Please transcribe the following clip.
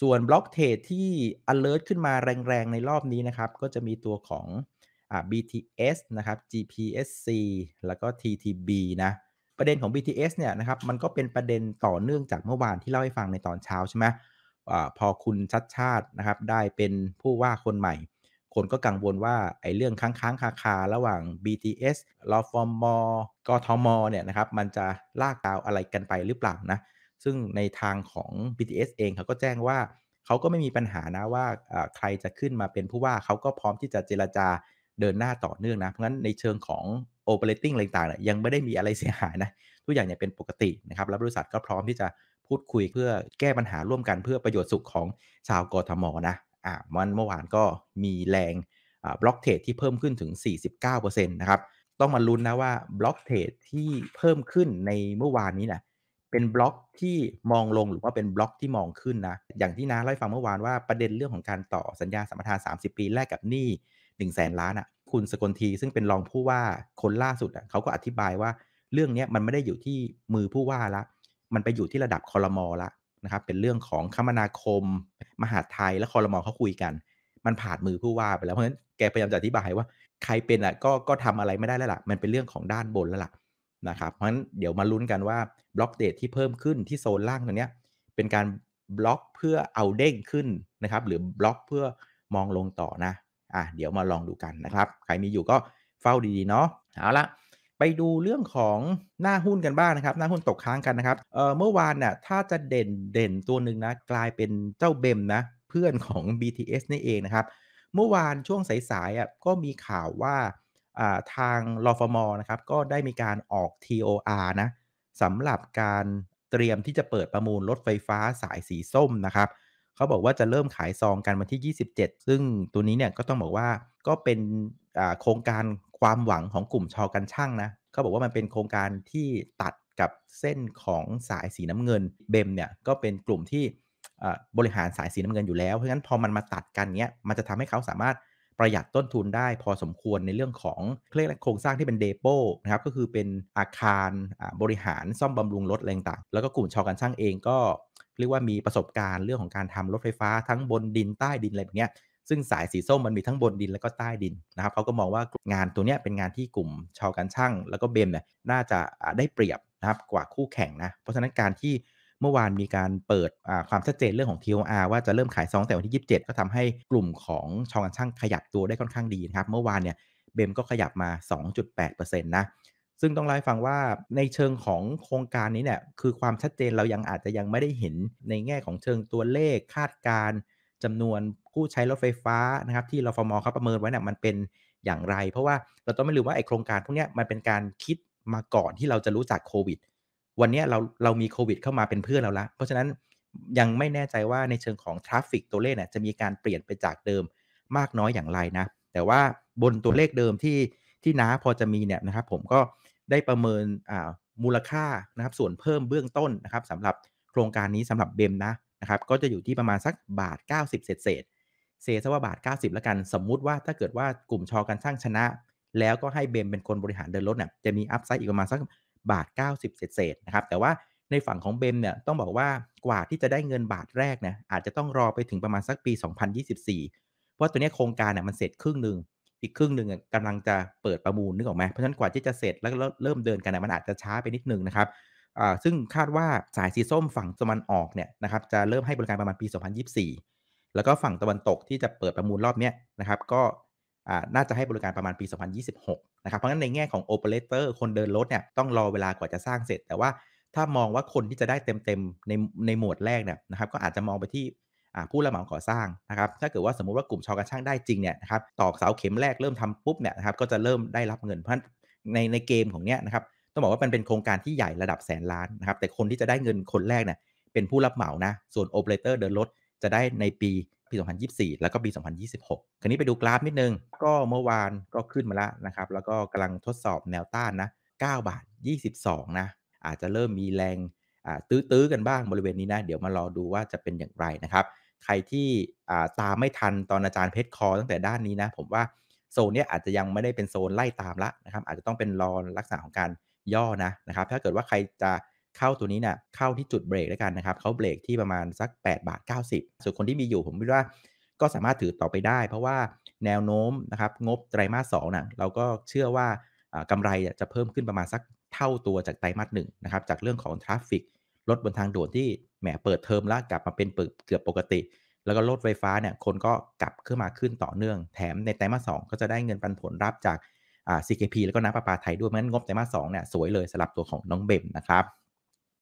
ส่วนบล็อกเทรดที่ล l e r t ขึ้นมาแรงๆ ในรอบนี้นะครับ ก็จะมีตัวของ BTS นะครับ GPSC แล้วก็ TTB นะ ประเด็นของ BTS เนี่ยนะครับ มันก็เป็นประเด็นต่อเนื่องจากเมื่อวานที่เล่าให้ฟังในตอนเช้าใช่ไหมอพอคุณชัดชาตินะครับ ได้เป็นผู้ว่าคนใหม่ คนก็กังวลว่า ไอ้เรื่องค้างค้างคาคาระหว่าง BTS รอฟอร์มกทมเนี่ยนะครับ มันจะลากยาวอะไรกันไปหรือเปล่านะซึ่งในทางของ BTS เองเขาก็แจ้งว่าเขาก็ไม่มีปัญหานะว่าใครจะขึ้นมาเป็นผู้ว่าเขาก็พร้อมที่จะเจรจาเดินหน้าต่อเนื่องนะเพราะงั้นในเชิงของ operating อะไรต่างๆยังไม่ได้มีอะไรเสียหายนะ ทุกอย่างเนี่ยเป็นปกตินะครับและบริษัทก็พร้อมที่จะพูดคุยเพื่อแก้ปัญหาร่วมกันเพื่อประโยชน์สุขของชาวกทมนะอ่ามันเมื่อวานก็มีแรงบล็อกเทรดที่เพิ่มขึ้นถึง 49%นะครับต้องมาลุ้นนะว่าบล็อกเทรดที่เพิ่มขึ้นในเมื่อวานนี้นะเป็นบล็อกที่มองลงหรือว่าเป็นบล็อกที่มองขึ้นนะอย่างที่น้าเล่าให้ฟังเมื่อวานว่าประเด็นเรื่องของการต่อสัญญาสัมปทาน30 ปีแรกกับหนี้1นึ่งแสนล้านอะ่ะคุณสกลทีซึ่งเป็นรองผู้ว่าคนล่าสุดอะ่ะเขาก็อธิบายว่าเรื่องนี้มันไม่ได้อยู่ที่มือผู้ว่าละมันไปอยู่ที่ระดับคอรมอละนะครับเป็นเรื่องของคมนาคม มหาไทยและคอรมอเขาคุยกัน มันผ่านมือผู้ว่าไปแล้วเพราะฉะนั้นแกพยายามจะอธิบายว่าใครเป็นอ่ะก็ก็ทำอะไรไม่ได้แล้วละ่ะมันเป็นเรื่องของด้านบนแล้วละ่ะนะครับเพราะฉะนั้นเดี๋ยวมาลุ้นกันว่าบล็อกเดทที่เพิ่มขึ้นที่โซนล่างตรงนี้เป็นการบล็อกเพื่อเอาเด้งขึ้นนะครับ หรือบล็อกเพื่อมองลงต่อนะอ่ะเดี๋ยวมาลองดูกันนะครับ ใครมีอยู่ก็เฝ้าดีๆเนาะเอาละไปดูเรื่องของหน้าหุ้นกันบ้างนะครับ หน้าหุ้นตกค้างกันนะครับเเมื่อวานน่ยถ้าจะเด่นเด่นตัวหนึ่งนะ กลายเป็นเจ้าเบมนะเพื่อนของ BTS นี่เองนะครับ เมื่อวานช่วงสายๆอ่ะก็มีข่าวว่าทางรอฟมนะครับก็ได้มีการออก TOR นะสำหรับการเตรียมที่จะเปิดประมูลรถไฟฟ้าสายสีส้มนะครับเขาบอกว่าจะเริ่มขายซองกันวันที่ 27 ซึ่งตัวนี้เนี่ยก็ต้องบอกว่าก็เป็นโครงการความหวังของกลุ่มชอกันช่างนะเขาบอกว่ามันเป็นโครงการที่ตัดกับเส้นของสายสีน้ำเงิน เบมเนี่ยก็เป็นกลุ่มที่บริหารสายสีน้ำเงินอยู่แล้วเพราะฉะนั้นพอมันมาตัดกันเนี้ยมันจะทำให้เขาสามารถประหยัดต้นทุนได้พอสมควรในเรื่องของเรียกโครงสร้างที่เป็นเดโปนะครับ ก็คือเป็นอาคารบริหารซ่อมบำรุงรถแรงต่างแล้วก็กลุ่มชาวการช่างเองก็เรียกว่ามีประสบการณ์เรื่องของการทำรถไฟฟ้าทั้งบนดินใต้ดิน อะไรแบบนี้ซึ่งสายสีส้มมันมีทั้งบนดินแล้วก็ใต้ดิน นะครับเขาก็มองว่างานตัวนี้เป็นงานที่กลุ่มชาวการช่าง แล้วก็เบมเนี่ยน่าจะได้เปรียบนะครับกว่าคู่แข่งนะเพราะฉะนั้นการที่เมื่อวานมีการเปิดความชัดเจนเรื่องของ TOR ว่าจะเริ่มขายซองแต่วันที่ 27 ก็ทำให้กลุ่มของชองกันช่างขยับตัวได้ค่อนข้างดีนะครับเมื่อวานเนี่ยเบมก็ขยับมา 2.8%นะ ซึ่งต้องไลาฟังว่าในเชิงของโครงการนี้เนี่ยคือความชัดเจนเรายังอาจจะยังไม่ได้เห็นในแง่ของเชิงตัวเลขคาดการ จำนวนผู้ใช้รถไฟฟ้านะครับที่รฟมเขาประเมินไว้เนี่ยมันเป็นอย่างไร เพราะว่าเราต้องไม่ลืมว่าไอโครงการพวกนี้มันเป็นการคิดมาก่อนที่เราจะรู้จักโควิดวันนี้เราเรามีโควิดเข้ามาเป็นเพื่อนเราละเพราะฉะนั้นยังไม่แน่ใจว่าในเชิงของทราฟฟิกตัวเลขเนี่ยจะมีการเปลี่ยนไปจากเดิมมากน้อยอย่างไรนะ แต่ว่าบนตัวเลขเดิมที่ที่น้าพอจะมีเนี่ยนะครับผมก็ได้ประเมินอ่ามูลค่านะครับส่วนเพิ่มเบื้องต้นนะครับสำหรับโครงการนี้สำหรับเบมนะนะครับก็จะอยู่ที่ประมาณสักบาท 90เศษเศษเซซะว่าบาท 90แล้วกัน สมมุติว่าถ้าเกิดว่ากลุ่มชอการสร้างชนะ แล้วก็ให้เบมเป็นคนบริหารเดินรถเนี่ยจะมีอัพไซด์อีกประมาณสักบาท 90เศษเศษนะครับ แต่ว่าในฝั่งของเบมเนี่ยต้องบอกว่ากว่าที่จะได้เงินบาทแรกนะอาจจะต้องรอไปถึงประมาณสักปี 2024 เพราะตัวนี้โครงการเนี่ยมันเสร็จครึ่งหนึ่งอีกครึ่งหนึ่งกำลังจะเปิดประมูลนึกออกไหมเพราะฉะนั้นกว่าที่จะเสร็จแล้วเริ่มเดินกันนยมันอาจจะช้าไปนิดนึงนะครับซึ่งคาดว่าสายสีส้มฝั่งตะวันออกเนี่ยนะครับจะเริ่มให้บริการประมาณปี 2024 แล้วก็ฝั่งตะวันตกที่จะเปิดประมูลรอบนี้นะครับก็น่าจะให้บริการประมาณปี 2026 นะครับ เพราะงั้นในแง่ของโอเปอเรเตอร์คนเดินรถเนี่ยต้องรอเวลากว่าจะสร้างเสร็จ แต่ว่าถ้ามองว่าคนที่จะได้เต็มๆในในหมวดแรกเนี่ยนะครับก็อาจจะมองไปที่ผู้รับเหมาก่อสร้างนะครับ ถ้าเกิดว่าสมมุติว่ากลุ่มชาวกระช่างได้จริงเนี่ยนะครับตอกเสาเข็มแรกเริ่มทำปุ๊บเนี่ยนะครับก็จะเริ่มได้รับเงิน เพราะในในเกมของเนี้ยนะครับต้องบอกว่ามันเป็นโครงการที่ใหญ่ระดับแสนล้านนะครับแต่คนที่จะได้เงินคนแรกเนี่ยเป็นผู้รับเหมานะส่วนโอเปอเรเตอร์เดินรถจะได้ในปีปี2024 แล้วก็ปี2026 คราวนี้ไปดูกราฟนิดนึง ก็เมื่อวานก็ขึ้นมาแล้วนะครับ แล้วก็กำลังทดสอบแนวต้านนะ 9 บาท 22 นะ อาจจะเริ่มมีแรงตื้อ ๆ กันบ้างบริเวณนี้นะ เดี๋ยวมารอดูว่าจะเป็นอย่างไรนะครับ ใครที่ตามไม่ทันตอนอาจารย์เพชรคอตั้งแต่ด้านนี้นะ ผมว่าโซนนี้อาจจะยังไม่ได้เป็นโซนไล่ตามละนะครับ อาจจะต้องเป็นรอลักษณะของการย่อนะ นะครับ ถ้าเกิดว่าใครจะเข้าตัวนี้นะ่ะเข้าที่จุดเบรกแล้วกันนะครับ เขาเบรกที่ประมาณสัก 8 บาท 90 ส่วนคนที่มีอยู่ผมคิดว่าก็สามารถถือต่อไปได้ เพราะว่าแนวโน้มนะครับงบไตรมาสสองนะ่ะเราก็เชื่อว่ากำไรจะเพิ่มขึ้นประมาณสักเท่าตัวจากไตรมาสหนึ่งนะครับจากเรื่องของทราฟฟิกรถบนทางด่วนที่แหมเปิดเทอมแล้วกลับมาเป็นเกือบปกติ แล้วก็รถไฟฟ้าเนี่ยคนก็กลับขึ้นมาขึ้นต่อเนื่อง แถมในไตรมาสสก็จะได้เงินปันผลรับจาก CKP แล้วก็น้ำประปาไทยด้วยเพราะงั้นงบไตรมาสสเนี่ยสวยเลยสำหรับตัวของน้องเบมนะครับ